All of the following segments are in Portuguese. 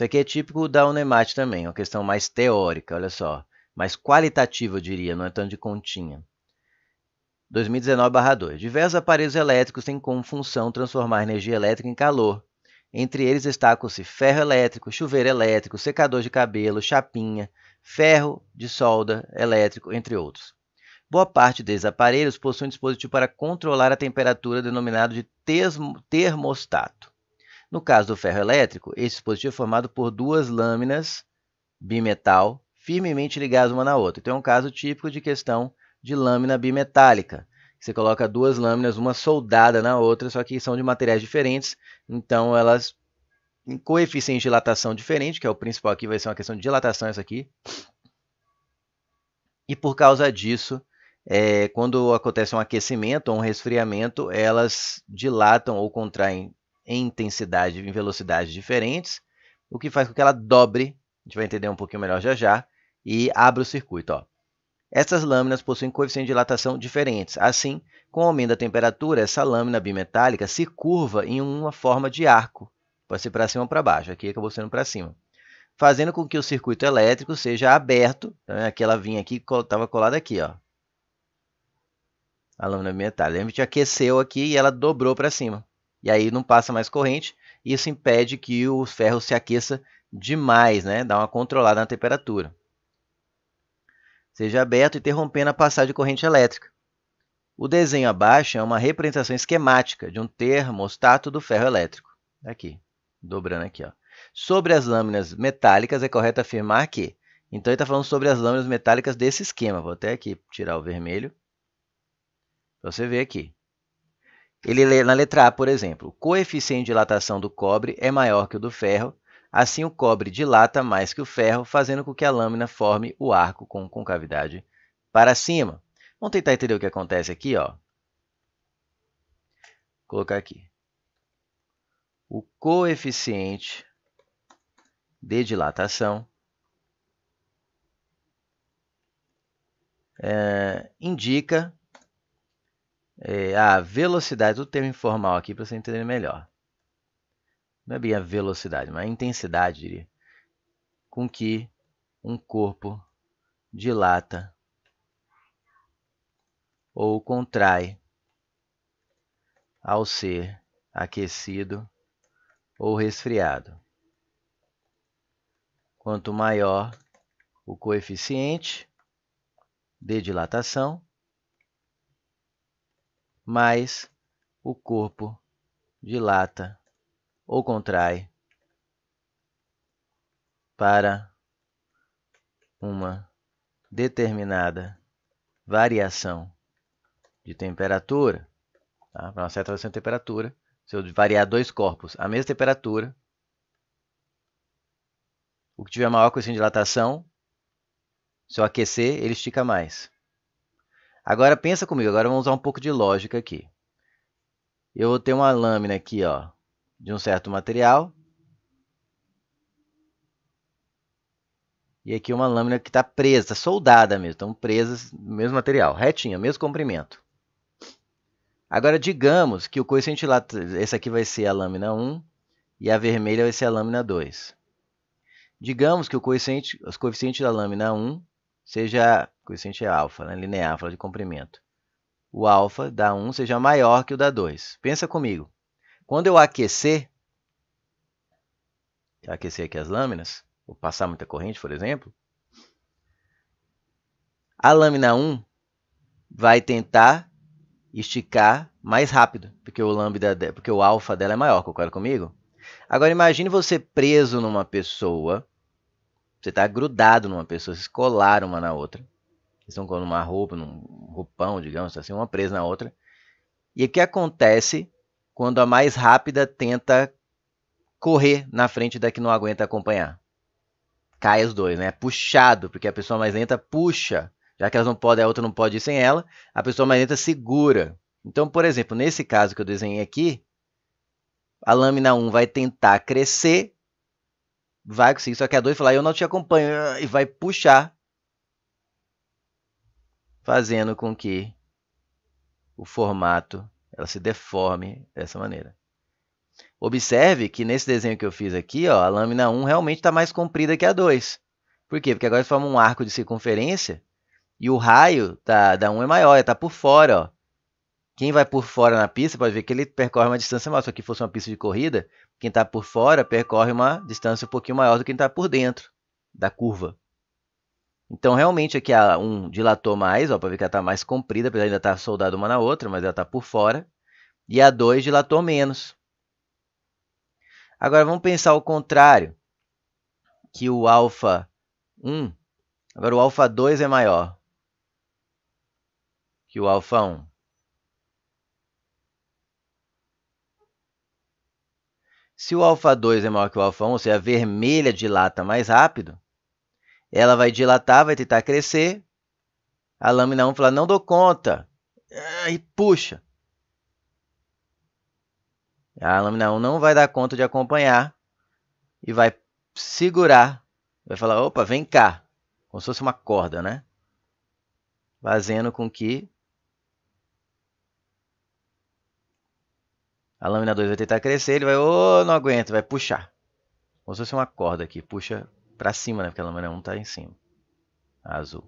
Isso aqui é típico da UNEMAT também, é uma questão mais teórica, olha só. Mais qualitativa, eu diria, não é tanto de continha. 2019-2. Diversos aparelhos elétricos têm como função transformar energia elétrica em calor. Entre eles destacam-se ferro elétrico, chuveiro elétrico, secador de cabelo, chapinha, ferro de solda elétrico, entre outros. Boa parte desses aparelhos possui um dispositivo para controlar a temperatura denominado de termostato. No caso do ferro elétrico, esse dispositivo é formado por duas lâminas bimetal firmemente ligadas uma na outra. Então é um caso típico de questão de lâmina bimetálica. Você coloca duas lâminas, uma soldada na outra, só que são de materiais diferentes, então elas têm coeficiente de dilatação diferente, que é o principal aqui, vai ser uma questão de dilatação essa aqui. E por causa disso, é, quando acontece um aquecimento ou um resfriamento, elas dilatam ou contraem em intensidade e em velocidade diferentes, o que faz com que ela dobre, a gente vai entender um pouquinho melhor já já, e abra o circuito. Ó. Essas lâminas possuem coeficientes de dilatação diferentes. Assim, com o aumento da temperatura, essa lâmina bimetálica se curva em uma forma de arco. Pode ser para cima ou para baixo. Aqui acabou sendo para cima. Fazendo com que o circuito elétrico seja aberto. Tá então, aquela vinha aqui estava colada aqui. Ó. A lâmina bimetálica. A gente aqueceu aqui e ela dobrou para cima e aí não passa mais corrente, e isso impede que o ferro se aqueça demais, né? dá uma controlada na temperatura. Seja aberto interrompendo a passagem de corrente elétrica. O desenho abaixo é uma representação esquemática de um termostato do ferro elétrico. Aqui, dobrando aqui. Ó. Sobre as lâminas metálicas, é correto afirmar que. Então, ele está falando sobre as lâminas metálicas desse esquema. Vou até aqui tirar o vermelho. Para você ver aqui. Ele lê na letra A, por exemplo, o coeficiente de dilatação do cobre é maior que o do ferro, assim o cobre dilata mais que o ferro, fazendo com que a lâmina forme o arco com concavidade para cima. Vamos tentar entender o que acontece aqui, ó. Vou colocar aqui. O coeficiente de dilatação é, indica é, a velocidade, do termo informal aqui para você entender melhor. Não é bem a velocidade, mas a intensidade, diria, com que um corpo dilata ou contrai ao ser aquecido ou resfriado. Quanto maior o coeficiente de dilatação, mais o corpo dilata ou contrai para uma determinada variação de temperatura, tá? para uma certa variação de temperatura, se eu variar dois corpos a mesma temperatura, o que tiver maior coeficiente de dilatação, se eu aquecer, ele estica mais. Agora pensa comigo, agora vamos usar um pouco de lógica aqui. Eu vou ter uma lâmina aqui, ó, de um certo material. E aqui uma lâmina que está presa, tá soldada mesmo, estão presas no mesmo material, retinha, mesmo comprimento. Agora digamos que o coeficiente lá, essa aqui vai ser a lâmina 1 e a vermelha vai ser a lâmina 2. Digamos que o coeficiente, os coeficientes da lâmina 1 seja coeficiente é alfa, né? linear, fala de comprimento. O alfa da 1 seja é maior que o da 2. Pensa comigo. Quando eu aquecer, aquecer aqui as lâminas, ou passar muita corrente, por exemplo, a lâmina 1 vai tentar esticar mais rápido, porque o lambda, porque o alfa dela é maior, concorda comigo? Agora imagine você preso numa pessoa, você está grudado numa pessoa, se colaram uma na outra estão com uma roupa, um roupão, digamos assim, uma presa na outra. E o que acontece quando a mais rápida tenta correr na frente da que não aguenta acompanhar? Cai os dois, né? É puxado, porque a pessoa mais lenta puxa. Já que elas não podem, a outra não pode ir sem ela, a pessoa mais lenta segura. Então, por exemplo, nesse caso que eu desenhei aqui, a lâmina 1 vai tentar crescer, vai conseguir, só que a 2 falar, eu não te acompanho, e vai puxar fazendo com que o formato ela se deforme dessa maneira. Observe que nesse desenho que eu fiz aqui, ó, a lâmina 1 realmente está mais comprida que a 2. Por quê? Porque agora forma um arco de circunferência e o raio da, da 1 é maior, está por fora. Ó. Quem vai por fora na pista pode ver que ele percorre uma distância maior. Se aqui fosse uma pista de corrida, quem está por fora percorre uma distância um pouquinho maior do que quem está por dentro da curva. Então, realmente, aqui a 1 dilatou mais, ó, para ver que ela está mais comprida, apesar de ainda estar tá soldada uma na outra, mas ela está por fora. E a 2 dilatou menos. Agora, vamos pensar o contrário, que o alfa 1, agora o alfa 2 é maior que o alfa 1. Se o alfa 2 é maior que o alfa 1, ou seja, a vermelha dilata mais rápido, ela vai dilatar, vai tentar crescer. A lâmina 1 fala, não dou conta. E puxa. A lâmina 1 não vai dar conta de acompanhar e vai segurar. Vai falar, opa, vem cá. Como se fosse uma corda, né? Fazendo com que a lâmina 2 vai tentar crescer, ele vai, ô, oh, não aguento, vai puxar. Como se fosse uma corda aqui, puxa para cima, né? Porque a lâmina 1 tá em cima. A azul.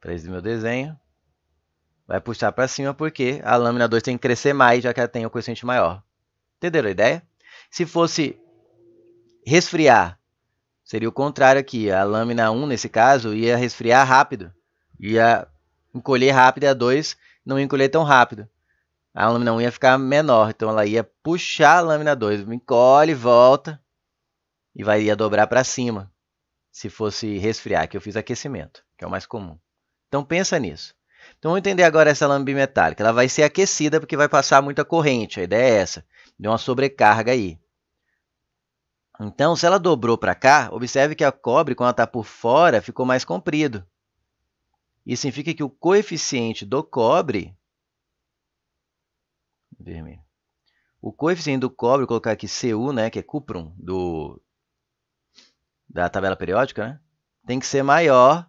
Preso do meu desenho. Vai puxar para cima porque a lâmina 2 tem que crescer mais, já que ela tem o um coeficiente maior. Entenderam a ideia? Se fosse resfriar, seria o contrário aqui. A lâmina 1, nesse caso, ia resfriar rápido. Ia encolher rápido e a 2 não ia encolher tão rápido a lâmina 1 ia ficar menor. Então ela ia puxar a lâmina 2, encolhe, volta e vai ia dobrar para cima. Se fosse resfriar, que eu fiz aquecimento, que é o mais comum. Então pensa nisso. Então vamos entender agora essa lâmina bimetálica. Ela vai ser aquecida porque vai passar muita corrente. A ideia é essa. Deu uma sobrecarga aí. Então, se ela dobrou para cá, observe que a cobre, quando ela está por fora, ficou mais comprido. Isso significa que o coeficiente do cobre vermelho. O coeficiente do cobre, vou colocar aqui Cu, né, que é cuprum do, da tabela periódica, né, tem que ser maior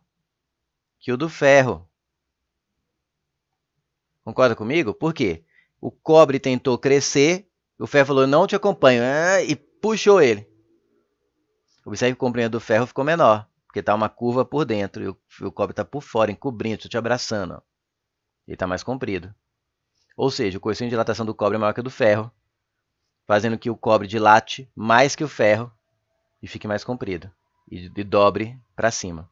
que o do ferro. Concorda comigo? Por quê? O cobre tentou crescer, o ferro falou, não te acompanho, é, e puxou ele. Observe que o comprimento do ferro ficou menor, porque está uma curva por dentro e o, cobre está por fora, encobrindo, te abraçando. Ele está mais comprido. Ou seja, o coeficiente de dilatação do cobre é maior que o do ferro, fazendo que o cobre dilate mais que o ferro e fique mais comprido e, e dobre para cima.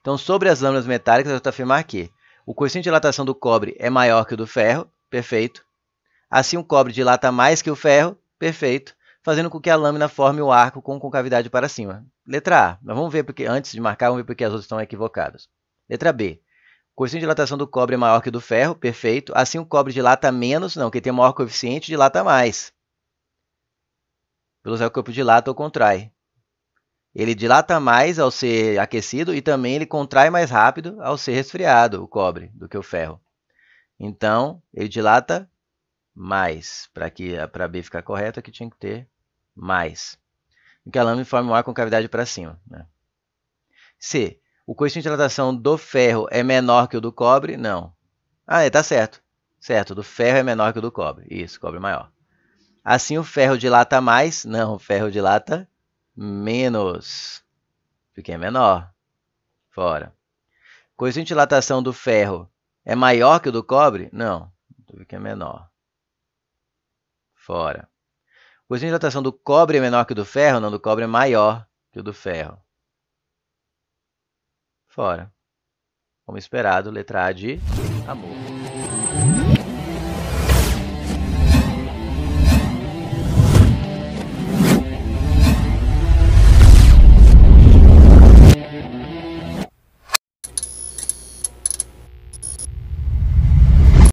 Então, sobre as lâminas metálicas, eu vou afirmar que o coeficiente de dilatação do cobre é maior que o do ferro, perfeito. Assim, o cobre dilata mais que o ferro, perfeito, fazendo com que a lâmina forme o arco com concavidade para cima. Letra A. Mas vamos ver porque antes de marcar, vamos ver porque as outras estão equivocadas. Letra B. Coeficiente de dilatação do cobre é maior que o do ferro, perfeito. Assim, o cobre dilata menos, não, que tem maior coeficiente dilata mais. Pelo que o corpo dilata ou contrai. Ele dilata mais ao ser aquecido e também ele contrai mais rápido ao ser resfriado, o cobre, do que o ferro. Então, ele dilata mais. Para que para B ficar correto, aqui é tinha que ter mais. Porque que a lâmina forma um ar com cavidade para cima. Né? C. O coeficiente de dilatação do ferro é menor que o do cobre? Não. Ah, é, tá certo. Certo, do ferro é menor que o do cobre. Isso, cobre maior. Assim o ferro dilata mais? Não, o ferro dilata menos. Porque é menor. Fora. O coeficiente de dilatação do ferro é maior que o do cobre? Não, porque é menor. Fora. O coeficiente de dilatação do cobre é menor que o do ferro? Não, do cobre é maior que o do ferro fora. Como esperado, letra A de amor.